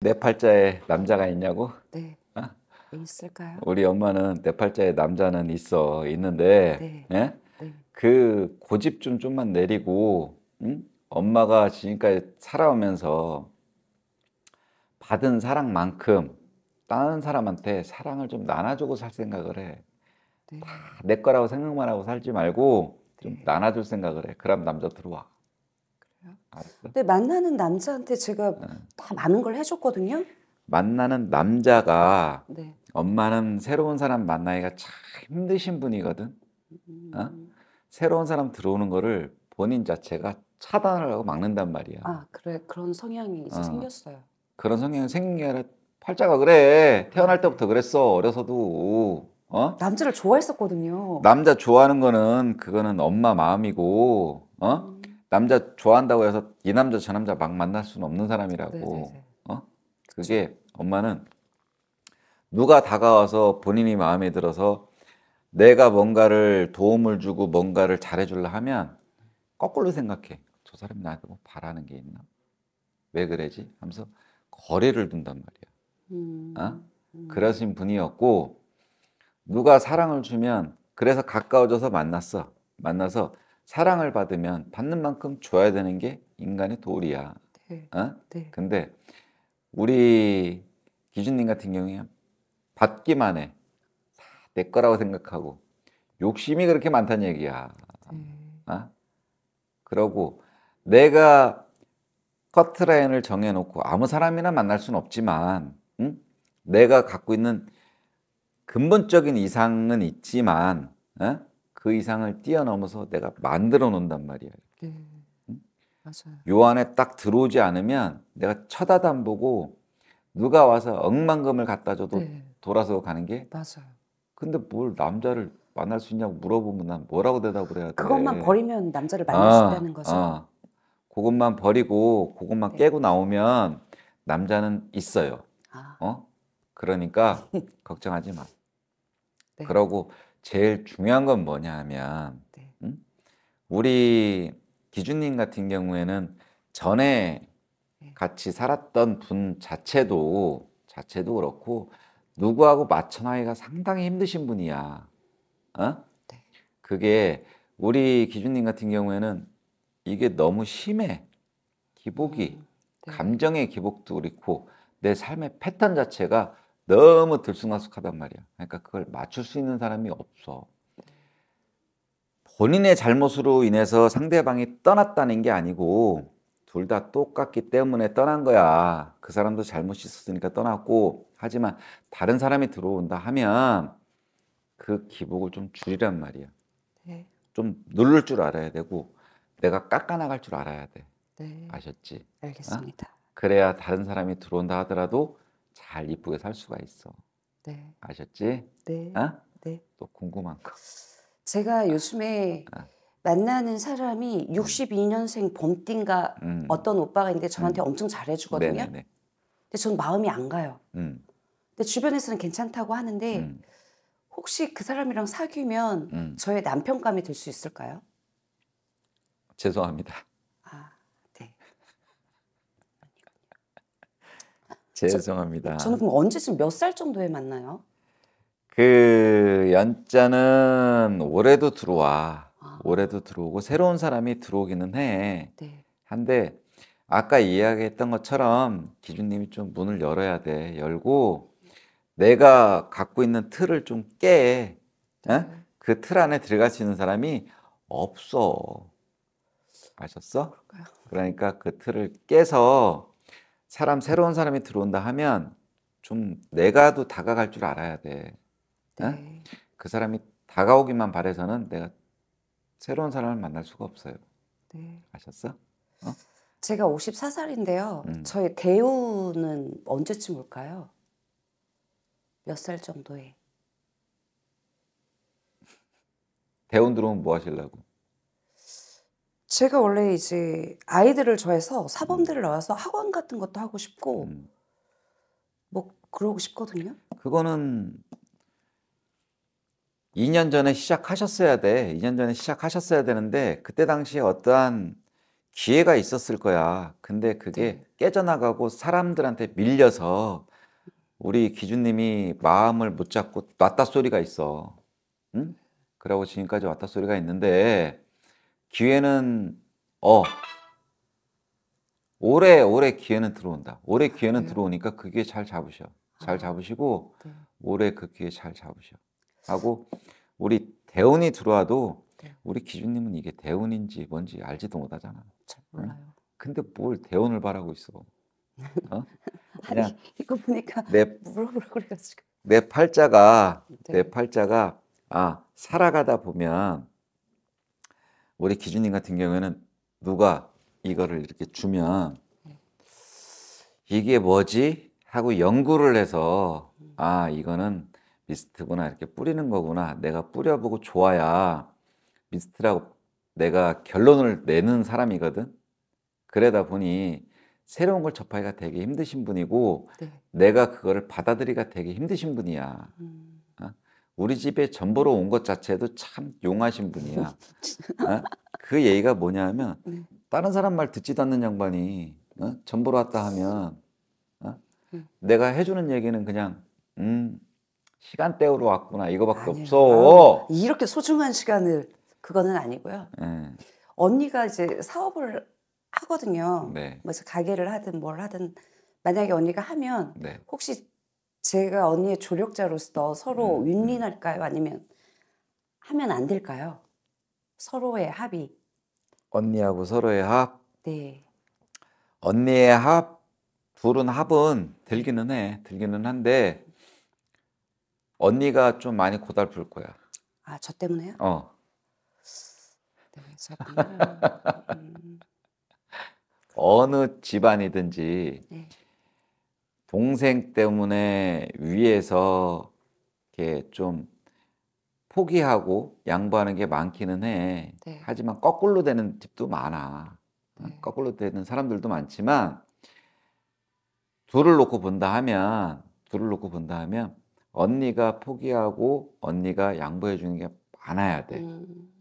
네 팔자에 남자가 있냐고? 네. 어? 있을까요? 우리 엄마는 네 팔자에 남자는 있어 있는데 네. 예? 네. 그 고집 좀 좀만 내리고 응? 엄마가 지금까지 살아오면서 받은 사랑만큼 다른 사람한테 사랑을 좀 나눠주고 살 생각을 해. 네. 다내 거라고 생각만 하고 살지 말고 좀 네. 나눠줄 생각을 해. 그럼 남자 들어와. 아, 근데 만나는 남자한테 제가 네. 다 많은 걸 해줬거든요. 만나는 남자가 네. 엄마는 새로운 사람 만나기가 참 힘드신 분이거든. 음... 어? 새로운 사람 들어오는 거를 본인 자체가 차단 하고 막는단 말이야. 아 그래 그런 성향이 이제 어. 생겼어요. 그런 성향이 생긴 게 아니라 팔자가 그래 태어날 때부터 그랬어 어려서도 어 남자를 좋아했었거든요. 남자 좋아하는 거는 그거는 엄마 마음이고 어 음. 남자 좋아한다고 해서 이 남자 저 남자 막 만날 수는 없는 사람이라고. 네네 네, 네, 네. 어? 그게 엄마는 누가 다가와서 본인이 마음에 들어서 내가 뭔가를 도움을 주고 뭔가를 잘해줄라 하면 거꾸로 생각해. 저 사람이 나한테 뭐 바라는 게 있나? 왜 그러지? 하면서 거리를 둔단 말이야. 음. 어? 음. 그러신 분이었고 누가 사랑을 주면 그래서 가까워져서 만났어. 만나서 사랑을 받으면 받는 만큼 줘야 되는 게 인간의 도리야. 네. 어? 네. 근데 우리 기준님 같은 경우에 받기만 해. 다내 거라고 생각하고 욕심이 그렇게 많다는 얘기야. 네. 어? 그러고 내가 커트라인을 정해놓고 아무 사람이나 만날 수는 없지만 응? 내가 갖고 있는 근본적인 이상은 있지만 어? 그 이상을 뛰어넘어서 내가 만들어 놓는단 말이야. 네. 응? 맞아요. 요 안에 딱 들어오지 않으면 내가 쳐다도 안 보고 누가 와서 억만금을 갖다 줘도 네. 돌아서 가는 게 맞아요. 근데 뭘 남자를 만날 수 있냐고 물어보면 난 뭐라고 대답을 해야 돼. 그것만 버리면 남자를 아, 만날 수 있다는 아. 거죠. 아. 그것만 버리고 그것만 네. 깨고 나오면 남자는 있어요. 아. 어? 그러니까 걱정하지 마. 네. 그러고 제일 중요한 건 뭐냐 하면 네. 음? 우리 기준님 같은 경우에는 전에 네. 같이 살았던 분 자체도 자체도 그렇고 누구하고 맞춰나기가 상당히 힘드신 분이야. 어? 네. 그게 우리 기준님 같은 경우에는 이게 너무 심해. 기복이 음, 네. 감정의 기복도 그렇고 내 삶의 패턴 자체가 너무 들쑥날쑥하단 말이야. 그러니까 그걸 맞출 수 있는 사람이 없어. 본인의 잘못으로 인해서 상대방이 떠났다는 게 아니고 둘 다 똑같기 때문에 떠난 거야. 그 사람도 잘못이 있었으니까 떠났고 하지만 다른 사람이 들어온다 하면 그 기복을 좀 줄이란 말이야. 네. 좀 누를 줄 알아야 되고 내가 깎아나갈 줄 알아야 돼. 네. 아셨지? 어? 알겠습니다. 어? 그래야 다른 사람이 들어온다 하더라도 잘 이쁘게 살 수가 있어. 네. 아셨지? 네. 어? 네. 또 궁금한 거. 제가 아. 요즘에 어. 만나는 사람이 62년생 봄띵가 음. 어떤 오빠가 있는데 저한테 음. 엄청 잘해주거든요. 네네네. 근데 전 마음이 안 가요. 음. 근데 주변에서는 괜찮다고 하는데 음. 혹시 그 사람이랑 사귀면 음. 저의 남편감이 될 수 있을까요? 죄송합니다. 죄송합니다. 저, 는 그럼 언제쯤 몇 살 정도에 만나요? 그 연자는 올해도 들어와. 아. 올해도 들어오고 새로운 사람이 들어오기는 해. 네. 한데 아까 이야기했던 것처럼 기준님이 좀 문을 열어야 돼. 열고 내가 갖고 있는 틀을 좀 깨. 응? 어? 네. 그틀 안에 들어갈 수 있는 사람이 없어. 아셨어? 그럴까요? 그러니까 그 틀을 깨서 사람 새로운 사람이 들어온다 하면 좀 내가도 다가갈 줄 알아야 돼. 네. 그 사람이 다가오기만 바래서는 내가 새로운 사람을 만날 수가 없어요. 네. 아셨어? 어? 제가 54살인데요. 음. 저의 대우는 언제쯤 올까요? 몇 살 정도에? 대운 들어오면 뭐 하시려고? 제가 원래 이제 아이들을 좋아해서 사범대를 나와서 음. 학원 같은 것도 하고 싶고 음. 뭐 그러고 싶거든요. 그거는 2년 전에 시작하셨어야 돼. 2년 전에 시작하셨어야 되는데 그때 당시에 어떠한 기회가 있었을 거야. 근데 그게 네. 깨져나가고 사람들한테 밀려서 우리 기준님이 마음을 못 잡고 왔다 소리가 있어. 응? 그러고 지금까지 왔다 소리가 있는데 기회는 어. 올해 올해 기회는 들어온다. 올해 기회는 네. 들어오니까 그기잘 잡으셔. 잘 아, 잡으시고 네. 올해 그 기회 잘 잡으셔. 하고 우리 대운이 들어와도 네. 우리 기준님은 이게 대운인지 뭔지 알지도 못하잖아. 잘 몰라요. 응? 근데 뭘 대운을 바라고 있어? 어? 아니 이거 보니까 내 물어보라고 그래가지고 내 팔자가 네. 내 팔자가 아 살아가다 보면 우리 기준님 같은 경우에는 누가 이거를 이렇게 주면 이게 뭐지 하고 연구를 해서 음. 아 이거는 미스트구나 이렇게 뿌리는 거구나 내가 뿌려보고 좋아야 미스트라고 내가 결론을 내는 사람이거든 그러다 보니 새로운 걸 접하기가 되게 힘드신 분이고 네. 내가 그거를 받아들이기가 되게 힘드신 분이야 음. 우리 집에 전보로온 것 자체도 참 용하신 분이야. 어? 그 얘기가 뭐냐 하면 네. 다른 사람 말 듣지도 않는 양반이 어? 전보로 왔다 하면 어? 음. 내가 해주는 얘기는 그냥 음 시간 때우러 왔구나 이거밖에 아니에요. 없어. 아, 이렇게 소중한 시간을 그거는 아니고요. 네. 언니가 이제 사업을 하거든요. 네. 뭐 가게를 하든 뭘 하든 만약에 언니가 하면 네. 혹시 제가 언니의 조력자로서 서로 음, 음. 윈윈할까요? 아니면 하면 안 될까요? 서로의 합의. 언니하고 서로의 합. 네. 언니의 합, 둘은 합은 들기는 해. 들기는 한데 언니가 좀 많이 고달플 거야. 아, 저 때문에요? 어. 네, 음. 어느 집안이든지 네. 동생 때문에 위에서 이렇게 좀 포기하고 양보하는 게 많기는 해. 네. 하지만 거꾸로 되는 집도 많아. 네. 거꾸로 되는 사람들도 많지만 둘을 놓고 본다 하면 둘을 놓고 본다 하면 언니가 포기하고 언니가 양보해 주는 게 많아야 돼. 음.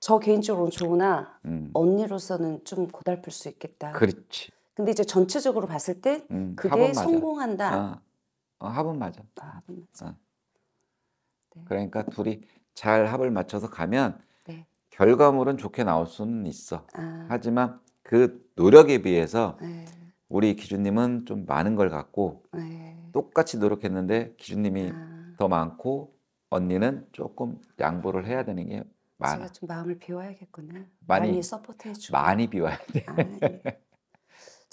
저 개인적으로는 좋으나 음. 언니로서는 좀 고달플 수 있겠다. 그렇지. 근데 이제 전체적으로 봤을 때 음, 그게 성공한다. 어, 어, 합은 맞아. 아, 합은 맞아. 어. 네. 그러니까 둘이 잘 합을 맞춰서 가면 네. 결과물은 좋게 나올 수는 있어. 아. 하지만 그 노력에 비해서 네. 우리 기준님은 좀 많은 걸 갖고 네. 똑같이 노력했는데 기준님이 아. 더 많고 언니는 조금 양보를 해야 되는 게 많아. 제가 좀 마음을 비워야겠구나. 많이, 많이 서포트해주고. 많이 비워야 돼. 아, 예.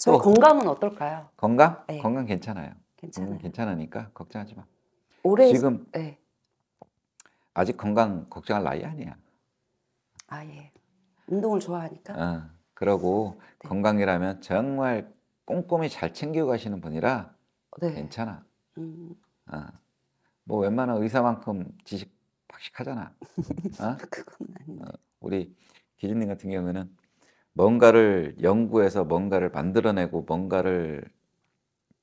저 건강은 어떨까요? 건강? 네. 건강 괜찮아요. 괜찮아요. 건강 괜찮으니까 걱정하지 마. 올해 지금 네. 아직 건강 걱정할 나이 아니야. 아 예. 운동을 좋아하니까. 아, 그러고 네. 건강이라면 정말 꼼꼼히 잘 챙기고 가시는 분이라 네. 괜찮아. 음. 아, 뭐 웬만한 의사만큼 지식 박식하잖아. 아? 어? 그건 아닌 어, 우리 기준님 같은 경우는 뭔가를 연구해서 뭔가를 만들어내고 뭔가를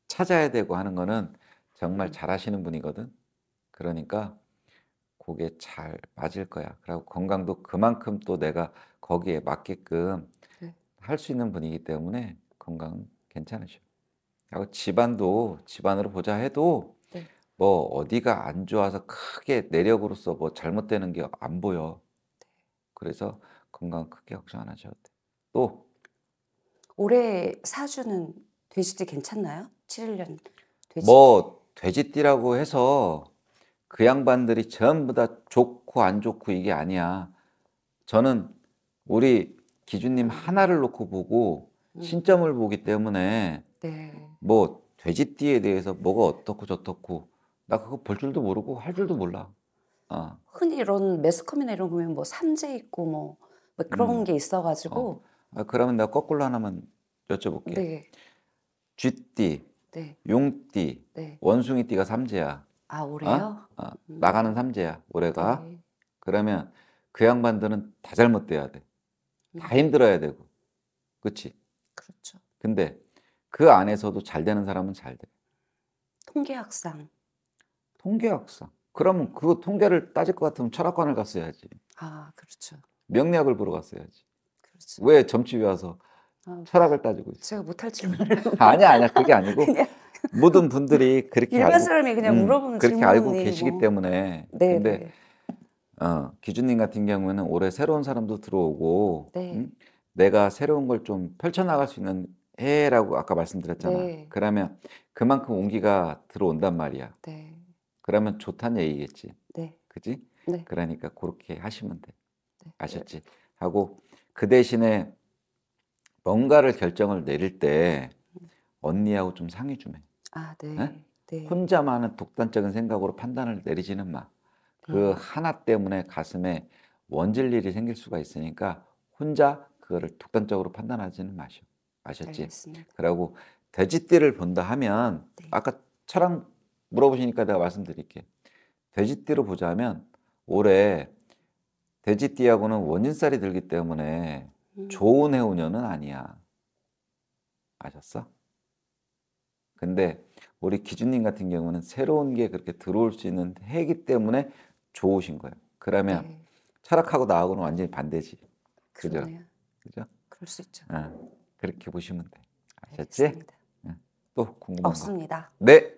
찾아야 되고 하는 거는 정말 음. 잘하시는 분이거든. 그러니까 그게 잘 맞을 거야. 그리고 건강도 그만큼 또 내가 거기에 맞게끔 네. 할수 있는 분이기 때문에 건강은 괜찮으셔. 그리고 집안도 집안으로 보자 해도 네. 뭐 어디가 안 좋아서 크게 내력으로서 뭐 잘못되는 게 안 보여. 네. 그래서 건강 크게 걱정 안 하셔도 돼. 또 올해 사주는 돼지띠 괜찮나요? 7년 돼지띠. 뭐 돼지띠라고 해서 그 양반들이 전부 다 좋고 안 좋고 이게 아니야. 저는 우리 기준님 하나를 놓고 보고 음. 신점을 보기 때문에 네. 뭐 돼지띠에 대해서 뭐가 어떻고 저떻고 나 그거 볼 줄도 모르고 할 줄도 몰라. 어. 흔히 이런 매스컴이나 이런 거 보면 뭐 삼재 있고 뭐, 뭐 그런 음. 게 있어가지고 어. 아, 그러면 내가 거꾸로 하나만 여쭤볼게. 네. 쥐띠, 네. 용띠, 네. 원숭이띠가 삼재야. 아 올해요? 어? 어, 음. 나가는 삼재야 올해가. 네. 그러면 그 양반들은 다 잘못돼야 돼. 음. 다 힘들어야 되고, 그렇 그렇죠. 근데 그 안에서도 잘 되는 사람은 잘 돼. 통계학상. 통계학상. 그러면 그 통계를 따질 것 같으면 철학관을 갔어야지. 아 그렇죠. 명리학을 보러 갔어야지. 그렇죠. 왜 점집에 와서 아, 철학을 따지고 있어요? 제가 못할 질문을. 아니야, 아니야. 그게 아니고. 모든 분들이 그렇게 일반 사람이 그냥 음, 물어보는 그렇게 알고 계시기 뭐. 때문에. 네. 근데 네. 어, 기준님 같은 경우에는 올해 새로운 사람도 들어오고 네. 음? 내가 새로운 걸 좀 펼쳐나갈 수 있는 해라고 아까 말씀드렸잖아. 네. 그러면 그만큼 온기가 들어온단 말이야. 네. 그러면 좋다는 얘기겠지. 네. 그지? 네. 그러니까 그렇게 하시면 돼. 네. 아셨지? 하고 그 대신에 뭔가를 결정을 내릴 때 언니하고 좀 상의 좀 해. 아, 네. 네? 네. 혼자만은 독단적인 생각으로 판단을 내리지는 마. 그 음. 하나 때문에 가슴에 원질 일이 생길 수가 있으니까 혼자 그거를 독단적으로 판단하지는 마셔. 아셨지? 알겠습니다. 그리고 돼지띠를 본다 하면 네. 아까 차랑 물어보시니까 내가 말씀드릴게. 돼지띠로 보자면 올해 돼지띠하고는 원인살이 들기 때문에 음. 좋은 해운년은 아니야. 아셨어? 근데 우리 기준님 같은 경우는 새로운 게 그렇게 들어올 수 있는 해기 때문에 좋으신 거예요. 그러면 네. 철학하고 나하고는 완전히 반대지. 그죠? 그죠 그럴 수 있죠. 아, 그렇게 보시면 돼. 아셨지? 응. 또 궁금한 없습니다. 거. 네.